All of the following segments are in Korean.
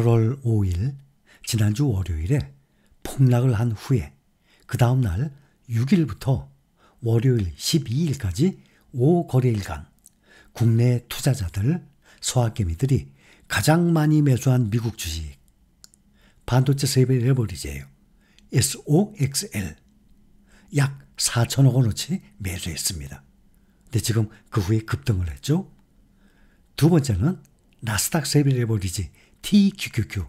8월 5일 지난주 월요일에 폭락을 한 후에 그 다음 날 6일부터 월요일 12일까지 5거래일간 국내 투자자들, 소아개미들이 가장 많이 매수한 미국 주식 반도체 세배 레버리지예요. SOXL 약 4천억 원어치 매수했습니다. 근데 지금 그 후에 급등을 했죠. 두 번째는 나스닥 세배 레버리지 TQQQ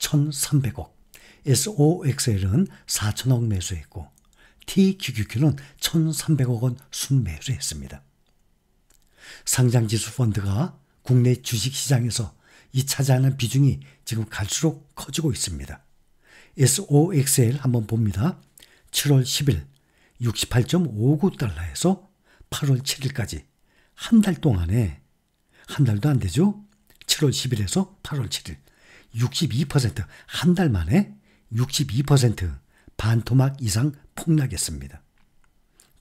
1,300억, SOXL은 4 0 0 0억 매수했고 TQQQ는 1,300억 원 순매수했습니다. 상장지수 펀드가 국내 주식시장에서 이 차지하는 비중이 지금 갈수록 커지고 있습니다. SOXL 한번 봅니다. 7월 10일 68.59달러에서 8월 7일까지 한 달 동안에 한 달도 안 되죠? 7월 10일에서 8월 7일 62%한 달 만에 62% 반토막 이상 폭락했습니다.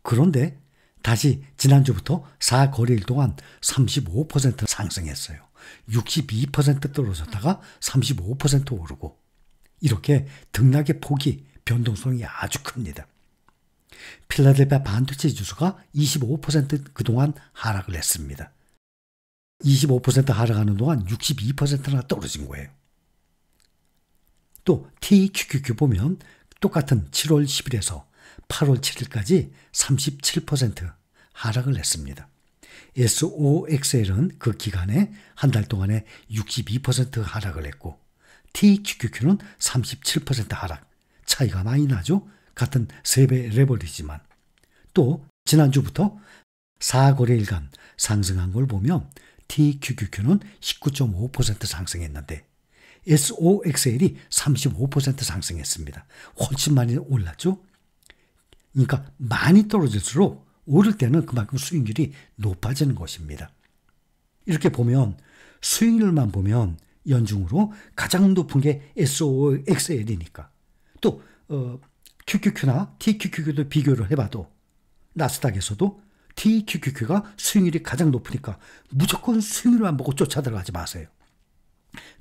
그런데 다시 지난주부터 4거리일 동안 35% 상승했어요. 62% 떨어졌다가 35% 오르고 이렇게 등락의 폭이 변동성이 아주 큽니다. 필라델피아 반도체 지수가 25% 그동안 하락을 했습니다. 25% 하락하는 동안 62%나 떨어진 거예요. 또 TQQQ 보면 똑같은 7월 10일에서 8월 7일까지 37% 하락을 했습니다. SOXL은 그 기간에 한 달 동안에 62% 하락을 했고 TQQQ는 37% 하락. 차이가 많이 나죠. 같은 3배 레버리지만. 또 지난주부터 4거래일간 상승한 걸 보면 TQQQ는 19.5% 상승했는데 SOXL이 35% 상승했습니다. 훨씬 많이 올랐죠? 그러니까 많이 떨어질수록 오를 때는 그만큼 수익률이 높아지는 것입니다. 이렇게 보면 수익률만 보면 연중으로 가장 높은 게 SOXL이니까 또 어, QQQ나 TQQQ도 비교를 해봐도 나스닥에서도 TQQQ가 수익률이 가장 높으니까 무조건 수익률만 보고 쫓아 들어가지 마세요.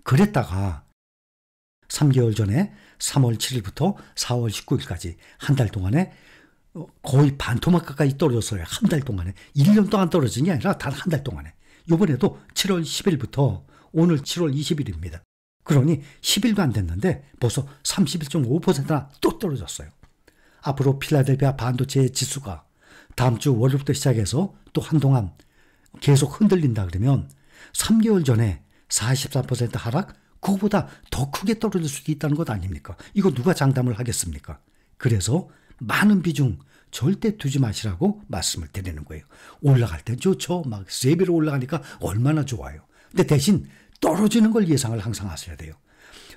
그랬다가 3개월 전에 3월 7일부터 4월 19일까지 한 달 동안에 어, 거의 반토막 가까이 떨어졌어요. 한 달 동안에. 1년 동안 떨어진 게 아니라 단 한 달 동안에. 요번에도 7월 10일부터 오늘 7월 20일입니다. 그러니 10일도 안 됐는데 벌써 31.5%나 또 떨어졌어요. 앞으로 필라델피아 반도체 지수가 다음 주 월요일부터 시작해서 또 한동안 계속 흔들린다 그러면 3개월 전에 44% 하락 그거보다 더 크게 떨어질 수도 있다는 것 아닙니까? 이거 누가 장담을 하겠습니까? 그래서 많은 비중 절대 두지 마시라고 말씀을 드리는 거예요. 올라갈 때 좋죠. 막 3배로 올라가니까 얼마나 좋아요. 근데 대신 떨어지는 걸 예상을 항상 하셔야 돼요.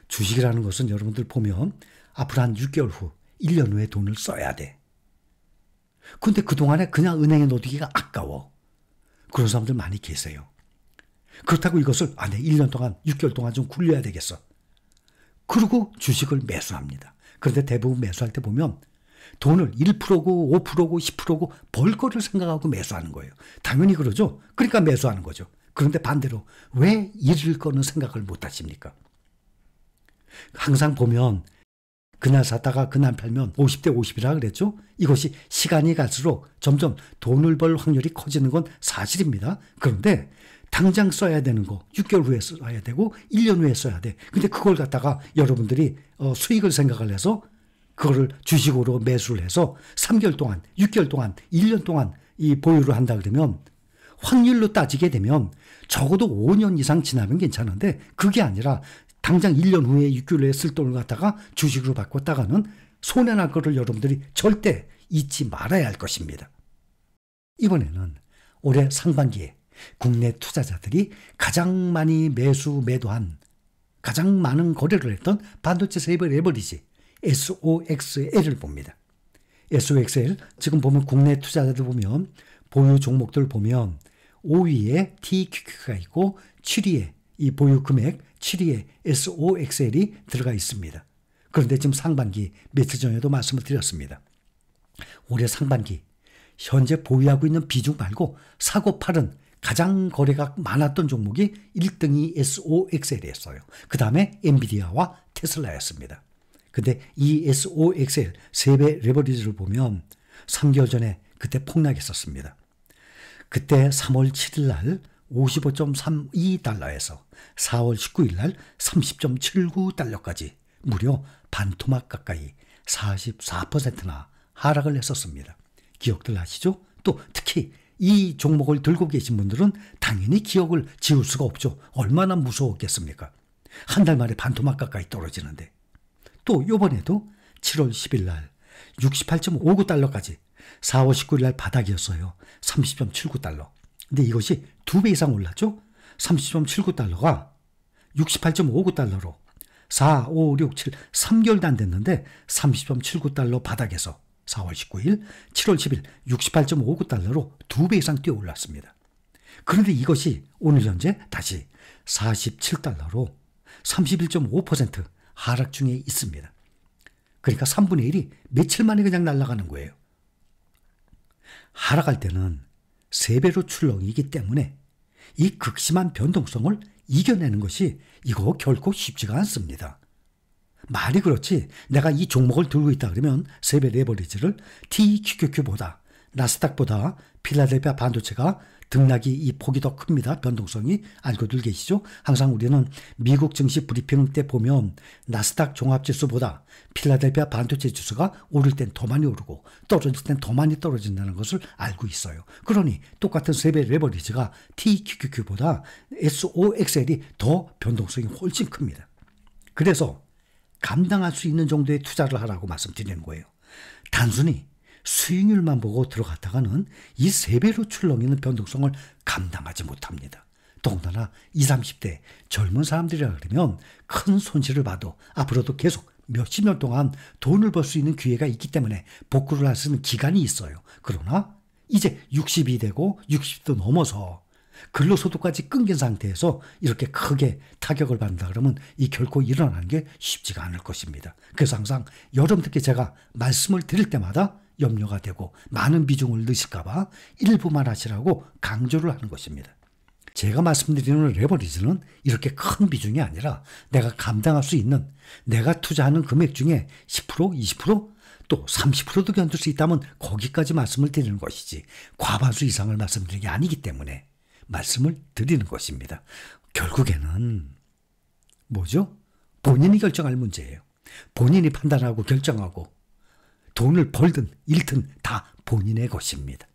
주식이라는 것은 여러분들 보면 앞으로 한 6개월 후, 1년 후에 돈을 써야 돼. 근데 그동안에 그냥 은행에 놓기가 아까워. 그런 사람들 많이 계세요. 그렇다고 이것을, 아, 내 1년 동안, 6개월 동안 좀 굴려야 되겠어. 그리고 주식을 매수합니다. 그런데 대부분 매수할 때 보면 돈을 1%고 5%고 10%고 벌 거를 생각하고 매수하는 거예요. 당연히 그러죠. 그러니까 매수하는 거죠. 그런데 반대로 왜 잃을 거는 생각을 못 하십니까? 항상 보면 그날 샀다가 그날 팔면 50대 50이라 그랬죠? 이것이 시간이 갈수록 점점 돈을 벌 확률이 커지는 건 사실입니다. 그런데 당장 써야 되는 거 6개월 후에 써야 되고 1년 후에 써야 돼. 근데 그걸 갖다가 여러분들이 어, 수익을 생각을 해서 그거를 주식으로 매수를 해서 3개월 동안, 6개월 동안, 1년 동안 이 보유를 한다 그러면 확률로 따지게 되면 적어도 5년 이상 지나면 괜찮은데 그게 아니라 당장 1년 후에 6개월에 쓸 돈을 갖다가 주식으로 바꿨다가는 손해날 것을 여러분들이 절대 잊지 말아야 할 것입니다. 이번에는 올해 상반기에 국내 투자자들이 가장 많이 매수 매도한 가장 많은 거래를 했던 반도체 세이블 버리지 SOXL을 봅니다. SOXL 지금 보면 국내 투자자들 보면 보유 종목들 보면 5위에 TQQ가 있고 7위에 이 보유 금액 7위에 SOXL이 들어가 있습니다. 그런데 지금 상반기 며칠 전에도 말씀을 드렸습니다. 올해 상반기 현재 보유하고 있는 비중 말고 사고 팔은 가장 거래가 많았던 종목이 1등이 SOXL이었어요. 그 다음에 엔비디아와 테슬라였습니다. 근데 이 SOXL 3배 레버리지를 보면 3개월 전에 그때 폭락했었습니다. 그때 3월 7일 날 55.32달러에서 4월 19일 날 30.79달러까지 무려 반토막 가까이 44%나 하락을 했었습니다. 기억들 하시죠? 또 특히 이 종목을 들고 계신 분들은 당연히 기억을 지울 수가 없죠. 얼마나 무서웠겠습니까? 한 달 만에 반토막 가까이 떨어지는데. 또 요번에도 7월 10일 날 68.59달러까지 4월 19일 날 바닥이었어요. 30.79달러. 근데 이것이 두 배 이상 올랐죠? 30.79달러가 68.59달러로 4, 5, 6, 7, 3개월도 안 됐는데 30.79달러 바닥에서 4월 19일, 7월 10일 68.59달러로 두 배 이상 뛰어 올랐습니다. 그런데 이것이 오늘 현재 다시 47달러로 31.5% 하락 중에 있습니다. 그러니까 3분의 1이 며칠 만에 그냥 날아가는 거예요. 하락할 때는 세배로 출렁이기 때문에 이 극심한 변동성을 이겨내는 것이 이거 결코 쉽지가 않습니다. 말이 그렇지 내가 이 종목을 들고 있다 그러면 3배 레버리지를 TQQQ보다 나스닥보다 필라델피아 반도체가 등락이 이 폭이 더 큽니다. 변동성이 알고들 계시죠? 항상 우리는 미국 증시 브리핑 때 보면 나스닥 종합지수보다 필라델피아 반도체 지수가 오를 땐 더 많이 오르고 떨어질 땐 더 많이 떨어진다는 것을 알고 있어요. 그러니 똑같은 세배 레버리지가 TQQQ보다 SOXL이 더 변동성이 훨씬 큽니다. 그래서 감당할 수 있는 정도의 투자를 하라고 말씀드리는 거예요. 단순히 수익률만 보고 들어갔다가는 이 세배로 출렁이는 변동성을 감당하지 못합니다. 더군다나 20, 30대 젊은 사람들이라 그러면 큰 손실을 봐도 앞으로도 계속 몇십 년 동안 돈을 벌 수 있는 기회가 있기 때문에 복구를 할 수 있는 기간이 있어요. 그러나 이제 60이 되고 60도 넘어서 근로소득까지 끊긴 상태에서 이렇게 크게 타격을 받는다 그러면 이 결코 일어나는 게 쉽지가 않을 것입니다. 그래서 항상 여러분들께 제가 말씀을 드릴 때마다 염려가 되고 많은 비중을 넣으실까봐 일부만 하시라고 강조를 하는 것입니다. 제가 말씀드리는 레버리지는 이렇게 큰 비중이 아니라 내가 감당할 수 있는 내가 투자하는 금액 중에 10%, 20%, 또 30%도 견딜 수 있다면 거기까지 말씀을 드리는 것이지 과반수 이상을 말씀드리는 게 아니기 때문에 말씀을 드리는 것입니다. 결국에는 뭐죠? 본인이 결정할 문제예요. 본인이 판단하고 결정하고 돈을 벌든 잃든 다 본인의 것입니다.